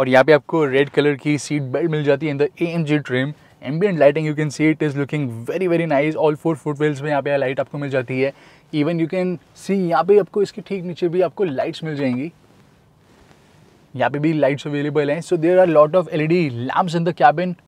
और यहाँ पे आपको रेड कलर की सीट बेल्ट मिल जाती है in the A M G trim ambient lighting you can see it is looking very very nice all four foot wells में यहाँ पे लाइट आपको मिल जाती है इवन यू कैन सी यहाँ पे आपको इसके ठीक नीचे भी आपको लाइट्स मिल जाएंगी यहाँ पे भी लाइट्स अवेलेबल हैं so there are lot of L E D lamps in the cabin